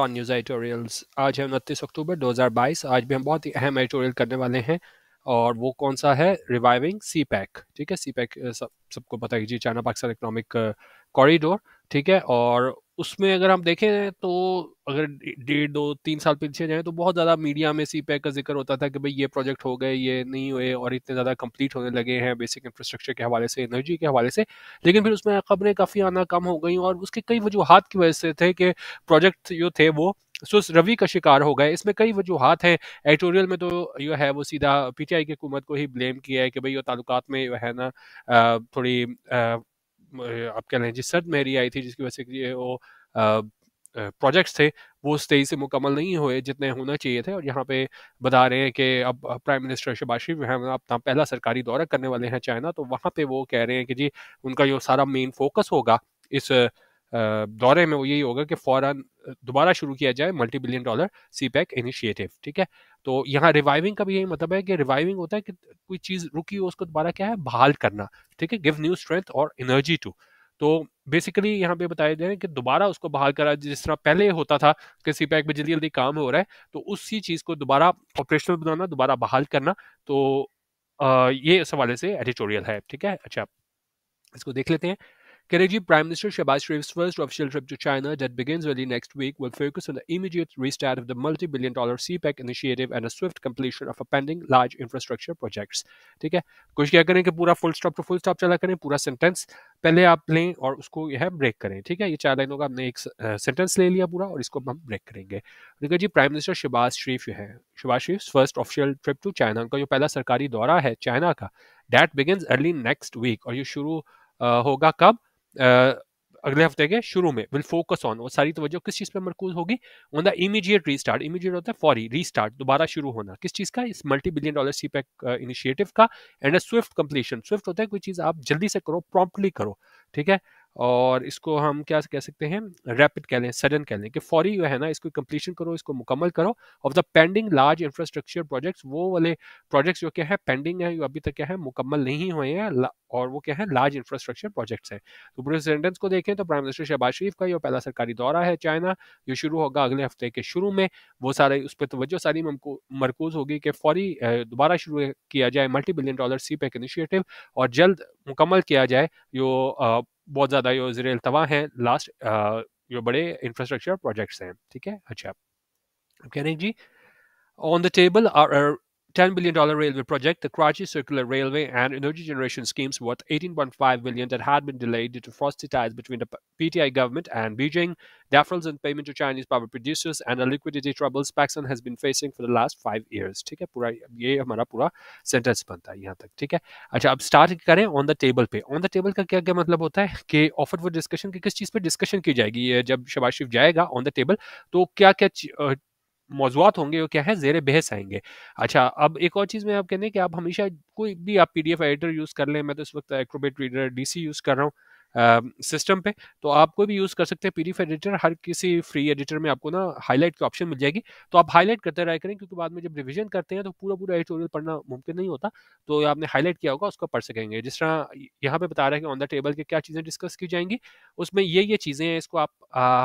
On news editorials आज है उनतीस अक्टूबर 2022 आज भी हम बहुत ही अहम एडिटोरियल करने वाले हैं और वो कौन सा है रिवाइविंग सी पैक ठीक है सी पैक सब सबको पता है जी चाइना पाकिस्तान इकोनॉमिक कॉरिडोर ठीक है और उसमें अगर हम देखें तो अगर डेढ़ दो तीन साल पीछे जाएं तो बहुत ज़्यादा मीडिया में सी पैक का जिक्र होता था कि भाई ये प्रोजेक्ट हो गए ये नहीं हुए और इतने ज़्यादा कंप्लीट होने लगे हैं बेसिक इंफ्रास्ट्रक्चर के हवाले से एनर्जी के हवाले से लेकिन फिर उसमें खबरें काफ़ी आना कम हो गई और उसके कई वजूहत की वजह से थे कि प्रोजेक्ट जो थे वो सुस रवि का शिकार हो गए इसमें कई वजूहत हैं एडिटोरियल में तो जो है वो सीधा पीटीआई की हुकूमत को ही ब्लेम किया है कि भाई वो ताल्लुक में जो है ना थोड़ी आप कह रहे जिस सर्द आई थी जिसकी वजह से वो वो प्रोजेक्ट्स थे वो उस तेजी से मुकम्मल नहीं हुए जितने होना चाहिए थे और यहाँ पे बता रहे हैं कि अब प्राइम मिनिस्टर शबाज शरीफ हैं अपना पहला सरकारी दौरा करने वाले हैं चाइना तो वहाँ पे वो कह रहे हैं कि जी उनका जो सारा मेन फोकस होगा इस दौरे में वो यही होगा कि फौरन दोबारा शुरू किया जाए multi billion dollar CPEC initiative ठीक है तो यहाँ रिवाइविंग का भी यही मतलब है कि रिवाइविंग होता है कि कोई चीज़ रुकी हो उसको दोबारा क्या है बहाल करना ठीक है गिव न्यू स्ट्रेंथ और एनर्जी टू तो बेसिकली यहाँ पे बताया जा कि दोबारा उसको बहाल करा जिस तरह पहले होता था कि सी पैक e में जल्दी जल्दी काम हो रहा है तो उसी चीज़ को दोबारा ऑपरेशनल बनाना दोबारा बहाल करना तो आ, ये इस हवाले से एडिटोरियल है ठीक है अच्छा इसको देख लेते हैं Kerala Prime Minister Shehbaz Sharif's first official trip to China that begins early next week will focus on the immediate restart of the multi-billion dollar CPEC initiative and a swift completion of a pending large infrastructure projects. ठीक है कुछ क्या करें कि पूरा full stop to full stop चला करें पूरा सेंटेंस पहले आप लें और उसको यह ब्रेक करें ठीक है ये चार लाइनों का हमने एक सेंटेंस ले लिया पूरा और इसको हम ब्रेक करेंगे देखिए जी प्राइम मिनिस्टर शहबाज शरीफ जो है Shahbaz Sharif first official trip to China उनका जो पहला सरकारी दौरा है चाइना का that begin early next week और ये शुरू होगा कब अगले हफ्ते के शुरू में विल फोकस ऑन और सारी तवज्जो किस चीज़ पर मरकूज होगी on the immediate restart immediate होता है री रीस्टार्ट दोबारा शुरू होना किस चीज़ का इस multi billion dollar CPEC initiative का and a swift completion swift होता है कोई चीज़ आप जल्दी से करो प्रॉम्प्टली करो ठीक है और इसको हम क्या कह सकते हैं रैपिड कह लें सडन कह लें कि फौरी जो है ना इसको कंप्लीशन करो इसको मुकम्मल करो of the pending large infrastructure projects वो वाले प्रोजेक्ट्स जो क्या है पेंडिंग है जो अभी तक क्या है मुकम्मल नहीं हुए हैं और वो क्या है लार्ज इंफ्रास्ट्रक्चर प्रोजेक्ट्स हैं तो पूरे सेंटेंस को देखें तो प्राइम मिनिस्टर शहबाज शरीफ का ये पहला सरकारी दौरा है चाइना जो शुरू होगा अगले हफ्ते के शुरू में वो सारे उस पर तोज्जो सारी मरकूज होगी कि फौरी दोबारा शुरू किया जाए multi billion dollar CPEC initiative और जल्द मुकम्मल किया जाए जो बहुत ज़्यादा जो जर अल्तवा हैं लास्ट जो बड़े इंफ्रास्ट्रक्चर प्रोजेक्ट्स हैं ठीक है अच्छा आप कह रहे हैं जी on the table are $10 billion railway project, the Karachi Circular Railway and energy generation schemes worth $18.5 billion that had been delayed due to frosty ties between the PTI government and Beijing, deferrals in payment to Chinese power producers, and the liquidity troubles Pakistan has been facing for the last five years. ठीक है पूरा ये हमारा पूरा sentence बनता है यहाँ तक ठीक है अच्छा अब स्टार्ट करें ऑन द टेबल पे ऑन द टेबल का क्या क्या मतलब होता है कि ऑफर फॉर डिस्कशन की किस चीज़ पे डिस्कशन की जाएगी जब शबाज शरीफ जाएगा ऑन द टेबल तो क्या क्या मौजूद होंगे वो क्या है जेर बहस आएंगे अच्छा अब एक और चीज़ में आप कहते हैं कि आप हमेशा कोई भी आप पी एडिटर यूज़ कर लें मैं तो इस वक्त एक्रोबेट रीडर डी यूज़ कर रहा हूँ सिस्टम पे तो आप कोई भी यूज़ कर सकते हैं डी एडिटर हर किसी फ्री एडिटर में आपको ना हाईलाइट की ऑप्शन मिल जाएगी तो आप हाईलाइट करते रहा करें क्योंकि बाद में जब रिविजन करते हैं तो पूरा पूरा एडिटोरियल पढ़ना मुमकिन नहीं होता तो आपने हाईलाइट किया होगा उसको पढ़ सकेंगे जिस तरह यहाँ पर बता रहा है कि ऑन द टेबल के क्या चीज़ें डिस्कस की जाएंगी उसमें ये ये चीज़ें हैं इसको आप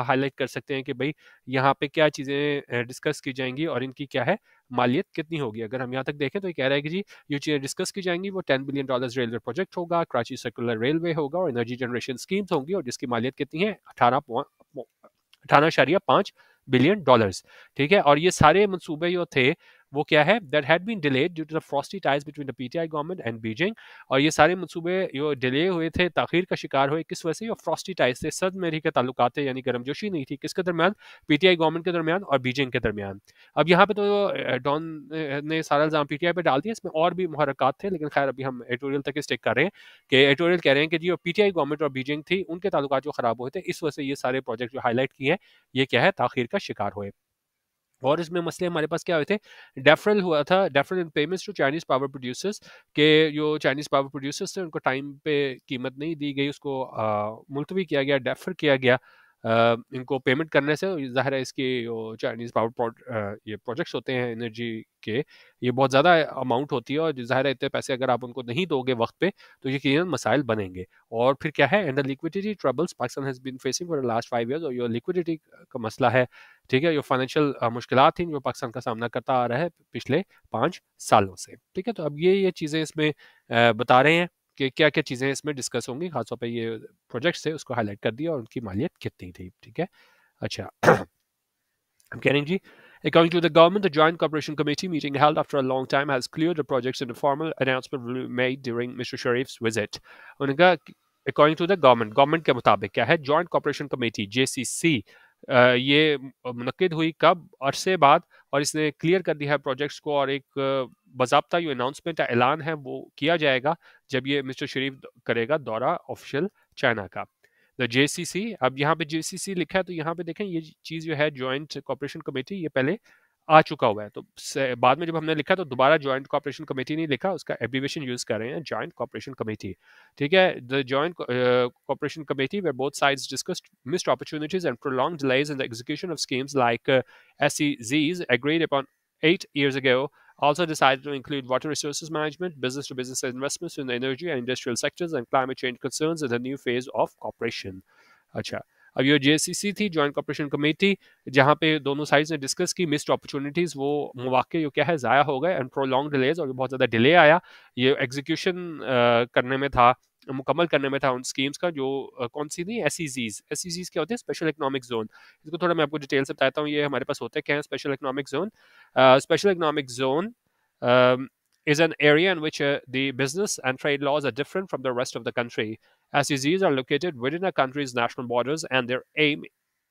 हाईलाइट कर सकते हैं कि भाई यहाँ पर क्या चीज़ें डिस्कस की जाएंगी और इनकी क्या है मालियत कितनी होगी अगर हम यहाँ तक देखें तो ये कह रहा है कि जी जो चीज़ें डिस्कस की जाएंगी वो ten billion dollars railway project होगा कराची सर्कुलर रेलवे होगा और एनर्जी जनरेशन स्कीम्स होंगी और जिसकी मालियत कितनी है अठारह अठारह बिलियन डॉलर्स ठीक है और ये सारे मनसूबे जो थे वो क्या है that had been delayed due to the frosty ties between the PTI government and Beijing और ये सारे मनसूबे जो डिले हुए थे तखीर का शिकार हुए किस वजह से और फ्रॉस्टी टाइज से सर्द मेरी के ताल्लुक थे यानी गर्मजोशी नहीं थी किसके दरमियान पीटीआई गवर्नमेंट के दरमियान और बीजिंग के दरमियान अब यहाँ पे तो डॉन ने सारा इल्ज़ाम पीटीआई पे डाल दिया इसमें और भी मुहरकत थे लेकिन खैर अभी हम एडिटोरियल तक स्टेक कर रहे हैं कि एडिटोरियल कह रहे हैं कि जी पीटीआई गवर्नमेंट और बीजिंग थी उनके ताल्लुक जो खराब हुए थे इस वजह से ये सारे प्रोजेक्ट जो हाईलाइट किए हैं ये क्या है तखीर का शिकार हुए और इसमें मसले हमारे पास क्या हुए थे डेफरल हुआ था deferral in payments to Chinese power producers के जो चाइनीज पावर प्रोड्यूसर्स थे उनको टाइम पे कीमत नहीं दी गई उसको मुलतवी किया गया डेफर किया गया इनको पेमेंट करने से ज़ाहिर है इसकी चाइनीज़ पावर प्रोड ये प्रोजेक्ट्स होते हैं एनर्जी के ये बहुत ज़्यादा अमाउंट होती है और ज़ाहिर है इतने पैसे अगर आप उनको नहीं दोगे वक्त पे तो यकीन मसाइल बनेंगे और फिर क्या है and the liquidity troubles Pakistan has been facing for last five years और योर लिक्विडिटी का मसला है ठीक है जो फाइनेंशियल मुश्किल थी जो पाकिस्तान का सामना करता आ रहा है पिछले पाँच सालों से ठीक है तो अब ये ये चीज़ें इसमें बता रहे हैं कि क्या क्या चीज़ें इसमें डिस्कस होंगी खासतौर पर ये प्रोजेक्ट्स थे उसको हाईलाइट कर दिया और उनकी मालियत कितनी थी ठीक है अच्छा I'm kidding, G. According to the government, the Joint Cooperation Committee meeting held after a long time has cleared the projects in a formal announcement made during Mr. Sharif's visit. उनका according to the government, government ke mutabik kya hai? Joint Cooperation Committee JCC ye मुनद hui kab? Arse baad और इसने clear कर दिया है projects को और एक बाबा जो अनाउंसमेंट ऐलान है वो किया जाएगा जब ये मिस्टर शरीफ करेगा दौरा ऑफिशियल चाइना का द जे अब यहाँ पे जे लिखा है तो यहाँ पे देखें ये चीज़ जो है जॉइंट कॉपरेशन कमेटी ये पहले आ चुका हुआ है तो बाद में जब हमने लिखा तो दोबारा ज्वाइंट कॉपरेशन कमेटी नहीं लिखा उसका एब्रीवेशन यूज कर रहे हैं ज्वाइंट कॉपरेशन कमेटी ठीक है the joint cooperation committee where both sides discussed missed opportunities and prolong delays in the execution of schemes like SEZs agreed upon 8 years ago also decided to include water resources management, business to business investments in the energy and industrial sectors, and climate change concerns in the new phase of cooperation. Achha. अब ये JCC थी joint cooperation committee जहाँ पे दोनों sides ने discuss की missed opportunities वो मौाक़े जो क्या है ज़ाया हो गए एंड प्रोलॉन्ग डिलेज और बहुत ज़्यादा डिले आया ये एग्जीक्यूशन करने में था मुकम्मल करने में था उन स्कीम्स का जो कौन सी थी एस एस e e क्या होते हैं स्पेशल इकोनॉमिक जोन इसको थोड़ा मैं आपको डिटेल से बताता हूँ ये हमारे पास होते क्या है special economic zone special economic zone is an area in which uh, the business and trade laws are different from the rest of the country, as these are located within a country's national borders and their aim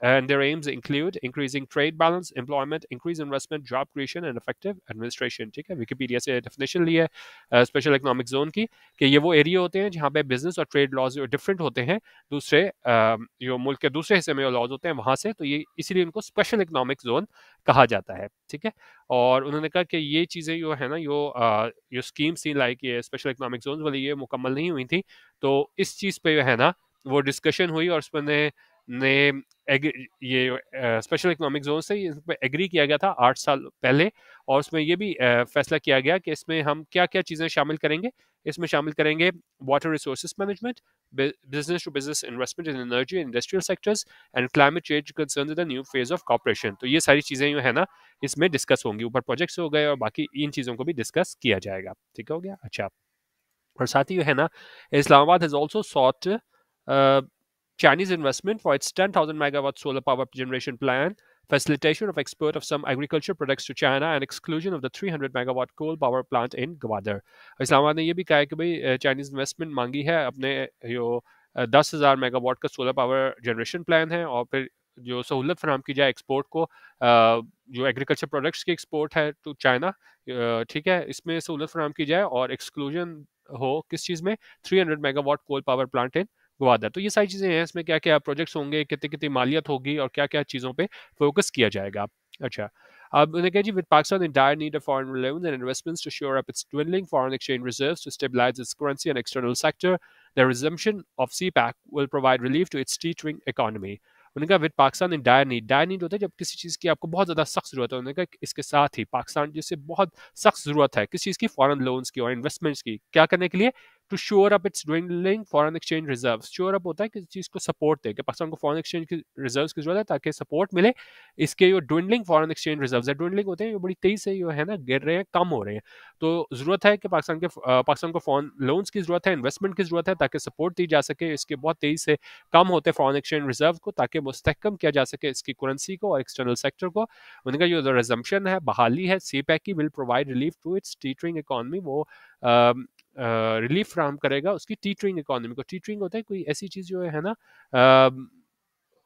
And their aims include increasing trade balance, employment, increased investment, job creation and effective administration ठीक है Wikipedia से definition ली है special economic zone की कि ये वो area होते हैं जहाँ पे बिजनेस और ट्रेड लॉज डिफरेंट होते हैं दूसरे um, जो मुल्क के दूसरे हिस्से में जो लॉज होते हैं वहाँ से तो ये इसीलिए उनको स्पेशल इकोनॉमिक जोन कहा जाता है ठीक है और उन्होंने कहा कि ये चीज़ें जो है ना यो uh, जो स्कीम्स थी लाइक ये स्पेशल इकोनॉमिक जोन वाली ये मुकम्मल नहीं हुई थी तो इस चीज़ पर जो है ना वो डिस्कशन हुई और उसमें ने ये स्पेशल इकोनॉमिक जोन से इस पर एग्री किया गया था आठ साल पहले और उसमें ये भी फैसला किया गया कि इसमें हम क्या क्या चीज़ें शामिल करेंगे इसमें शामिल करेंगे water resource management business to business investment in energy industrial sectors and climate change concern the new phase of cooperation तो ये सारी चीज़ें जो है ना इसमें डिस्कस होंगी ऊपर प्रोजेक्ट्स हो गए और बाकी इन चीज़ों को भी डिस्कस किया जाएगा ठीक हो गया अच्छा और साथ ही जो है ना Islamabad has also sought Chinese investment for its 10,000 megawatt solar power generation plan, facilitation of export of some agriculture products to China and exclusion of the 300 megawatt coal power plant in Gwadar. Islamabad ने ये भी कहा है कि भाई Chinese investment मांगी है अपने जो दस हज़ार मेगावाट का सोलर पावर जनरेशन प्लान है और फिर जो सहूलत फराम की जाए एक्सपोर्ट को जो एग्रीकल्चर प्रोडक्ट्स की एक्सपोर्ट है टू चाइना ठीक है इसमें सहूलत फराम की जाए और एक्सक्लूजन हो किस चीज़ में 300 megawatt coal power plant in Gwadar तो ये सारी चीज़ें हैं इसमें क्या क्या प्रोजेक्ट्स होंगे कितनी कितनी मालियत होगी और क्या क्या चीज़ों पर फोकस किया जाएगा अच्छा अब उन्होंने कहा जी with Pakistan in dire need of foreign loans and investments to shore up its dwindling foreign exchange reserve to stabilise its currency and external sector the resumption of पैक will provide relief to its teetering economy उन्होंने कहा with Pakistan in dire need dire need होता है जब किसी चीज़ की आपको बहुत ज़्यादा सख्त जरूरत है उन्होंने कहा इसके साथ ही पाकिस्तान जिसे बहुत सख्त जरूरत है किस चीज़ की फॉरन लोन्स की और इन्वेस्टमेंट्स की क्या करने के लिए to shore up its dwindling foreign exchange reserve shore up होता है किसी चीज़ को सपोर्ट दे कि पाकिस्तान को फॉरन एक्सचेंज की रिजर्व की जरूरत है ताकि सपोर्ट मिले इसके जो ड्विंडलिंग फॉरन एक्सचेंज रिजर्व है ड्विंडलिंग होते हैं ये बड़ी तेज़ से जो है ना गिर रहे हैं कम हो रहे हैं तो ज़रूरत है कि पाकिस्तान के पाकिस्तान को फॉरन लोन्स की ज़रूरत है इन्वेस्टमेंट की ज़रूरत है ताकि सपोर्ट दी जा सके इसके बहुत तेज से कम होते हैं फॉरन एक्सचेंज रिजर्व को ताकि मुस्तकम किया जा सके इसकी करेंसी को और एक्सटर्नल सेक्टर को उनका जो रिजम्पन है बहाली है सी पैक की will provide relief to its teetering economy वो रिलीफ फ्राहम करेगा उसकी टीटरिंग इकोनॉमी को टीटरिंग होता है कोई ऐसी चीज़ जो है ना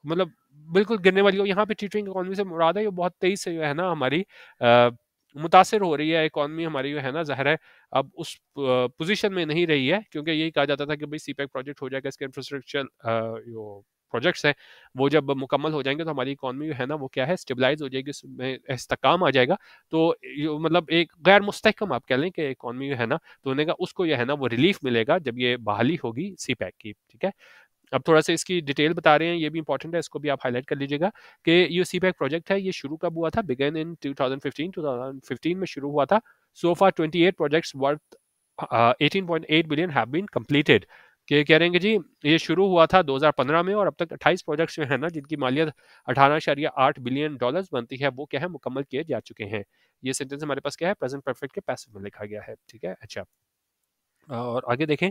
मतलब बिल्कुल गिरने वाली हो यहाँ पे टीटरिंग इकोनॉमी से मुराद है ये बहुत तेज़ से जो है ना हमारी मुतासर हो रही है इकॉनमी हमारी जो है ना जहर है अब उस पोजीशन में नहीं रही है क्योंकि यही कहा जाता था कि भाई C project e e e हो जाएगा इसके इंफ्रास्ट्रक्चर प्रोजेक्ट्स हैं वो जब मुकम्मल हो जाएंगे तो हमारी इकॉनमी है ना वो क्या है स्टेबलाइज हो जाएगी उसमें इस्तकाम आ जाएगा तो मतलब एक गैर मुस्तकम आप कह लें कि इकॉनमी है ना तो उन्हें उसको यह है ना वो रिलीफ मिलेगा जब ये बहाली होगी सी पैक की ठीक है अब थोड़ा सा इसकी डिटेल बता रहे हैं ये भी इंपॉर्टेंट है इसको भी आप हाईलाइट कर लीजिएगा कि ये सी पैक प्रोजेक्ट है ये शुरू कब हुआ था बिगेन इन 2015 2015 में शुरू हुआ था so far 28 projects worth 18.8 billion have been completed कि कह रहे हैं कि जी ये शुरू हुआ था 2015 में और अब तक 28 प्रोजेक्ट्स जो है ना जिनकी मालियत अठारह आठ बिलियन डॉलर्स बनती है वो क्या है मुकम्मल किए जा चुके हैं ये सेंटेंस हमारे पास क्या है प्रेजेंट परफेक्ट के पैसे में लिखा गया है ठीक है अच्छा और आगे देखें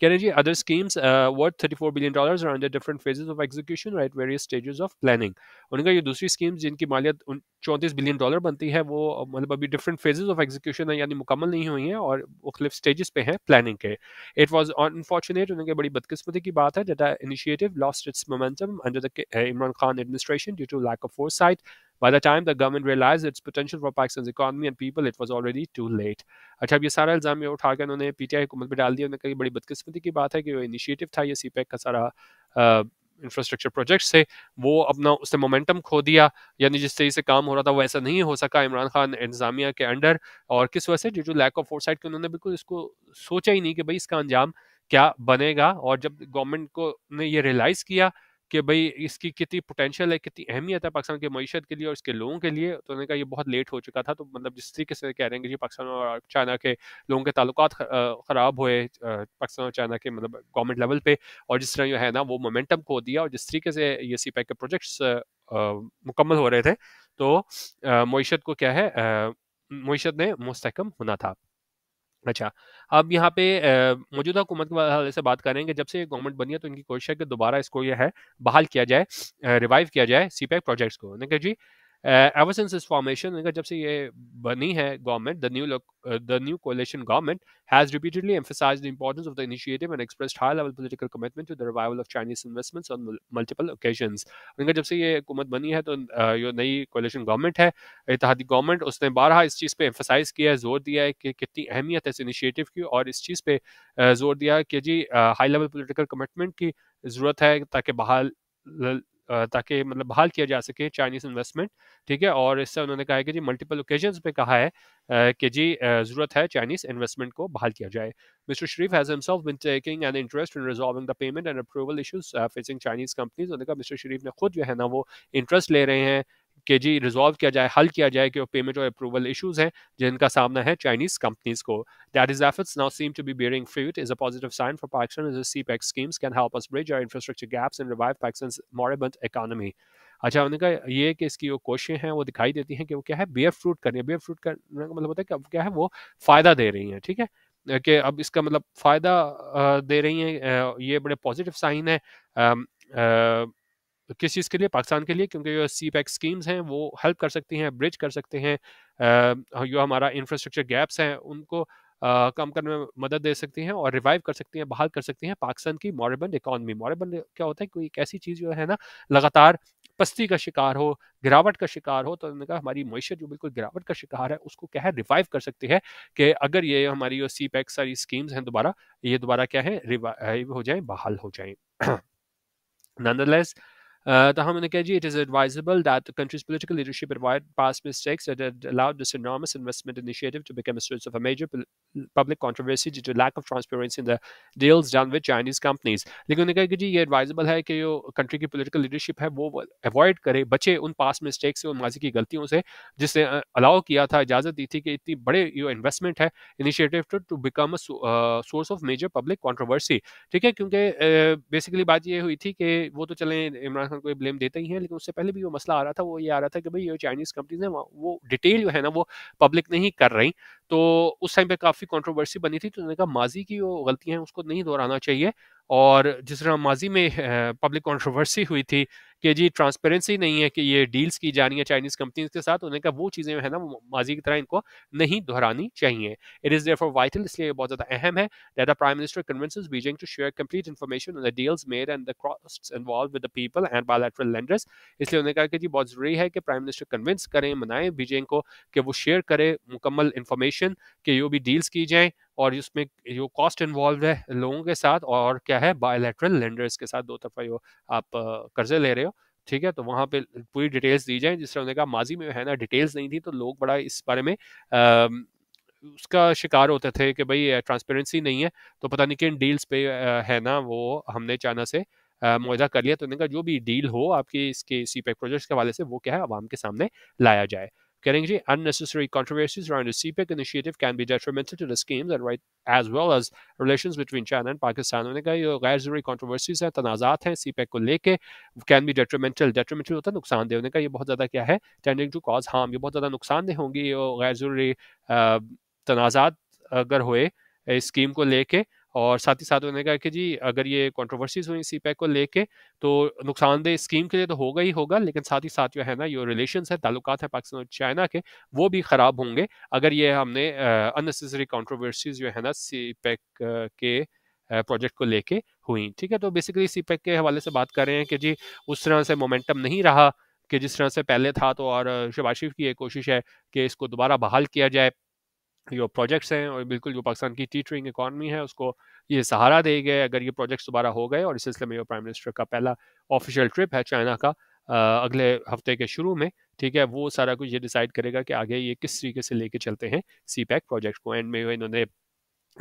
Kennedy, other schemes uh, worth 34 billion dollars are under different phases of execution or at various stages of planning. उनका ये दूसरी स्कीम जिनकी मालियत चौंतीस बिलियन डॉलर बनती है वो मतलब अभी डिफरेंट फेजेज ऑफ एग्जीक्यूशन है यानी मुकम्मल नहीं हुई है और मुख्तलिफ स्टेजेस पे हैं प्लानिंग के इट वॉज अनफॉर्चुनेट उनके बड़ी बदकिस्मती की बात है data initiative lost its momentum under the Imran Khan administration due to lack of foresight By the time the government realized its potential for Pakistan's economy and people, it was already too late. अच्छा अब ये सारा इल्ज़ाम ये उठा कर उन्होंने PTI हुकूमत पर डाल दिया उन्होंने कहा बड़ी बदकिस्मती की बात है कि जो इनिशिएटिव था ये सी e का सारा इंफ्रास्ट्रक्चर प्रोजेक्ट से वो अपना उसने मोमेंटम खो दिया यानी जिस तरीके से काम हो रहा था वो ऐसा नहीं हो सका इमरान खान इंतजामिया के अंडर और किस वजह से जो जो लैक ऑफ फोरसाइट के उन्होंने बिल्कुल इसको सोचा ही नहीं कि भाई इसका अंजाम क्या बनेगा और जब गवर्नमेंट को ने ये रियलाइज़ किया कि भाई इसकी कितनी पोटेंशियल है कितनी अहमियत है पाकिस्तान के मीशत के लिए और इसके लोगों के लिए तो उन्होंने कहा ये बहुत लेट हो चुका था तो मतलब जिस तरीके से कह रहे हैं कि पाकिस्तान और चाइना के लोगों के ताल्लुक ख़राब हुए पाकिस्तान और चाइना के मतलब गवर्नमेंट लेवल पे और जिस तरह जो है ना वो मोमेंटम खो दिया और जिस तरीके से ये सी पैक के प्रोजेक्ट्स मुकम्मल हो रहे थे तो मीशत को क्या है मीशत ने मुस्तकम होना था अच्छा अब यहाँ पे मौजूदा हुकूमत के हवाले से बात करेंगे जब से गवर्नमेंट बनी है तो इनकी कोशिश है कि दोबारा इसको यह है बहाल किया जाए रिवाइव किया जाए सी पैक प्रोजेक्ट्स को उन्होंने जी एवर सिंस इस फॉर्मेशन इनका जब से ये बनी है government the new look the new coalition government has repeatedly emphasise the importance of the initiative and express high level political commitment to the revival of Chinese investments on multiple occasion इनका जब से ये हुकूमत बनी है तो ये नई कोलेशन गवर्नमेंट है इतिहादी गवर्नमेंट उसने बारह इस चीज़ पर एम्फसाइज किया है जोर दिया है कि कितनी अहमियत है इस इनिशिएटिव की और इस चीज़ पर जोर दिया है कि जी हाई लेवल पोलिटिकल कमिटमेंट की जरूरत है ताकि बहाल ताकि मतलब बहाल किया जा सके चाइनीज इन्वेस्टमेंट ठीक है और इससे उन्होंने कहा है कि जी मल्टीपल ओकेजन पे कहा है कि जी जरूरत है चाइनीज इन्वेस्टमेंट को बहाल किया जाए mister Sharif has himself been taking an interest in resolving the payment and approval issues facing Chinese companies उन्होंने कहा मिस्टर शरीफ ने खुद जो है ना वो इंटरेस्ट ले रहे हैं कि जी रिजॉल्व किया जाए हल किया जाए कि वो पेमेंट और अप्रूवल इश्यूज हैं जिनका सामना है चाइनीज कंपनीज को that is efforts now seem to be bearing fruit is a positive sign for Pakistan is CPEC schemes can help us bridge our infrastructure gaps and revive Pakistan moribund economy अच्छा उन्होंने कहा ये कि इसकी जो कोशिशें हैं वो दिखाई देती हैं कि वो क्या है बेयर फ्रूट करनी है बेयर फ्रूट करने का मतलब होता है कि अब क्या है वो फ़ायदा दे रही हैं ठीक है कि अब इसका मतलब फ़ायदा दे रही हैं ये बड़े पॉजिटिव साइन है तो किस चीज़ के लिए पाकिस्तान के लिए क्योंकि जो सी पैक स्कीम्स हैं वो हेल्प कर सकती हैं ब्रिज कर सकते हैं जो हमारा इंफ्रास्ट्रक्चर गैप्स हैं उनको कम करने में मदद दे सकती हैं और रिवाइव कर सकती हैं बहाल कर सकती हैं पाकिस्तान की मॉरबन इकॉनमी मॉरबन क्या होता है कोई एक ऐसी चीज़ जो है ना लगातार पस्ती का शिकार हो गिरावट का शिकार हो तो उन्होंने कहा हमारी मीशत जो बिल्कुल गिरावट का शिकार है उसको क्या है रिवाइव कर सकती है कि अगर ये हमारी जो सी पैक सारी स्कीम्स हैं दोबारा ये दोबारा क्या है रिवाइव हो जाए बहाल हो जाए नंदरलेस तो हमने कहा जी it is advisable that countries political leadership avoid past mistakes that had allowed this enormous investment initiative to become a source of a major public controversy due to lack of transparency in the deals done with Chinese लेकिन उन्होंने कहा कि जी ये advisable है कि जो country की political leadership है वो अवॉइड करे बचे उन पास मिस्टेक्स से उन माजी की गलतियों से जिसने अलाउ किया था इजाजत दी थी कि इतनी बड़े यो इन्वेस्टमेंट है initiative to to become source of major public controversy ठीक है क्योंकि बेसिकली बात ये हुई थी कि वो तो चले इमरान खान को ब्लेम देते ही हैं लेकिन उससे पहले भी वो मसला आ रहा था वो ये आ रहा था कि भाई ये चाइनीज़ कंपनीज हैं वो डिटेल जो है ना वो पब्लिक नहीं कर रही तो उस टाइम पर काफ़ी कॉन्ट्रोवर्सी बनी थी तो उन्होंने कहा माजी की जो गलतियाँ हैं उसको नहीं दोहराना चाहिए और जिस तरह माजी में पब्लिक कॉन्ट्रोवर्सी हुई थी कि जी ट्रांसपेरेंसी नहीं है कि ये डील्स की जानी है हैं चाइनीज कंपनीज के साथ उन्हें कहा वो चीज़ें है ना माजी की तरह इनको नहीं दोहरानी चाहिए इट इज़ देयरफॉर वाइटल इसलिए बहुत ज़्यादा अहम है that the prime minister convinces Beijing to share complete information on the deals made and the costs involve with the people and bilateral lenders इसलिए उन्हें कहा कि जी बहुत ज़रूरी है कि प्राइम मिनिस्टर कन्विंस करें मनाएं बीजिंग को कि वो शेयर करे मुकम्मल इन्फॉर्मेशन कि यो भी डील्स की जाएँ और इसमें जो कॉस्ट इन्वॉल्व है लोगों के साथ और क्या है बायोलेट्रल लेंडर्स के साथ दो तरफा जो आप कर्जे ले रहे हो ठीक है तो वहाँ पे पूरी डिटेल्स दी जाए जिस तरह उन्होंने कहा माजी में है ना डिटेल्स नहीं थी तो लोग बड़ा इस बारे में आ, उसका शिकार होते थे कि भाई ट्रांसपेरेंसी नहीं है तो पता नहीं किन डील्स पे है ना वो हमने चाइना से मुआदा कर लिया तो उन्होंने कहा जो भी डील हो आपकी इसके सी पैक प्रोजेक्ट्स के हवाले से वो क्या है आवाम के सामने लाया जाए Kerengji, unnecessary controversies around the CPEC initiative can be detrimental to the scheme that right as well as relations between China and Pakistan. उन्होंने कहा ये गैर जरूरी कंट्रोवर्सीज हैं तनाजात हैं सी पैक को लेके कैन बी डेट्रीमेंटल डेट्रीमेंटल होता है नुकसानदेह उन्होंने कहा ये बहुत ज़्यादा क्या है टेंडिंग टू कॉज हार्म ये बहुत ज़्यादा नुकसानदेह होंगी ये गैर ज़रूरी तनाजात अगर हुए और साथ ही साथ उन्होंने कहा कि जी अगर ये कॉन्ट्रोवर्सीज हुई सी पैक को लेके तो नुकसानदेह स्कीम के लिए तो होगा ही होगा लेकिन साथ ही साथ जो है ना ये रिलेशन है ताल्लुकात हैं पाकिस्तान और चाइना के वो भी ख़राब होंगे अगर ये हमने अननेसेसरी कॉन्ट्रोवर्सीज जो है ना सी पैक e के प्रोजेक्ट को लेके हुई ठीक है तो बेसिकली सी e के हवाले से बात कर रहे हैं कि जी उस तरह से मोमेंटम नहीं रहा कि जिस तरह से पहले था तो और शबाशिफ की ये कोशिश है कि इसको दोबारा बहाल किया जाए जो प्रोजेक्ट्स हैं और बिल्कुल जो पाकिस्तान की टीटरिंग इकानमी है उसको ये सहारा दे गए अगर ये प्रोजेक्ट्स दोबारा हो गए और इस सिलसिले में ये प्राइम मिनिस्टर का पहला ऑफिशियल ट्रिप है चाइना का आ, अगले हफ्ते के शुरू में ठीक है वो सारा कुछ ये डिसाइड करेगा कि आगे ये किस तरीके से लेके चलते हैं सी पैक प्रोजेक्ट को एंड में इन्होंने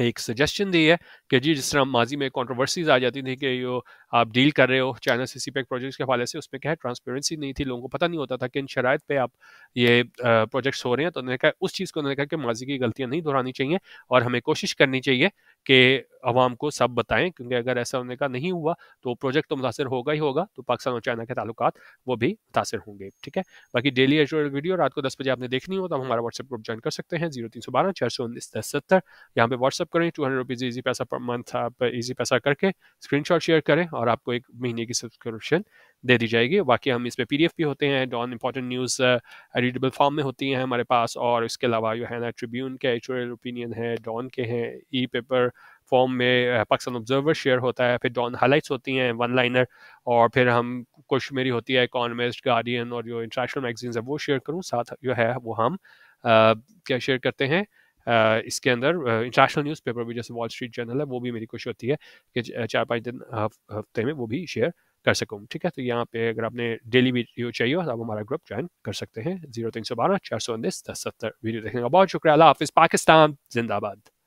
एक सजेशन दी है कि जी जिस तरह माजी में कंट्रोवर्सीज आ जाती थी कि यो आप डील कर रहे हो चाइना से सी पैक प्रोजेक्ट्स के हवाले से उसमें क्या है ट्रांसपेरेंसी नहीं थी लोगों को पता नहीं होता था कि इन शराय पे आप ये प्रोजेक्ट्स हो रहे हैं तो उन्होंने कहा उस चीज़ को उन्होंने कहा कि माजी की गलतियाँ नहीं दोहरानी चाहिए और हमें कोशिश करनी चाहिए कि आवाम को सब बताएं क्योंकि अगर ऐसा उन्होंने कहा नहीं हुआ तो प्रोजेक्ट तो मुतासर होगा ही होगा तो पाकिस्तान और चाइना के ताल्लुक वो भी मुतासर होंगे ठीक है बाकी डेली एजुअल वीडियो रात को दस बजे आपने देखनी हो तो हमारा व्हाट्सएप ग्रुप ज्वाइन कर सकते हैं जीरो तीन सौ बारह चार सौ उन्नीस दस सत्तर यहाँ पे व्हाट्सएप व्हाट्सअप करें टू हंड्रेड रुपीज़ ईजी पैसा पर मंथ आप ईजी पैसा करके शॉट शेयर करें और आपको एक महीने की सब्सक्रिप्शन दे दी जाएगी बाकी हम इस डी एफ भी होते हैं डॉन इंपॉर्टेंट न्यूज़ एडिटेबल फॉर्म में होती हैं हमारे पास और इसके अलावा जो है ना ट्रिब्यून के एचुरल ओपिनियन है डॉन के हैं ई पेपर फॉर्म में पाकिस्तान ऑब्जर्वर शेयर होता है फिर डॉन हाइलाइट्स होती हैं वन लाइनर और फिर हम कुछ मेरी होती है इकॉनमिस्ट गार्डियन और जो इंटरनेशनल मैगजीन्स है वो शेयर करूँ साथ जो है वो हम आ, uh, क्या शेयर करते हैं इसके अंदर इंटरनेशनल पेपर भी जैसे वॉल स्ट्रीट जर्नल है वो भी मेरी कोशिश होती है कि चार पाँच दिन हफ्ते में वो भी शेयर कर सकूँ ठीक है तो यहाँ पे अगर आपने डेली वीडियो चाहिए तो आप हमारा ग्रुप ज्वाइन कर सकते हैं जीरो तीन सौ बारह चार सौ उन्नीस दस सत्तर वीडियो देखने का बहुत शुक्रिया हाफिज़ पाकिस्तान जिंदाबाद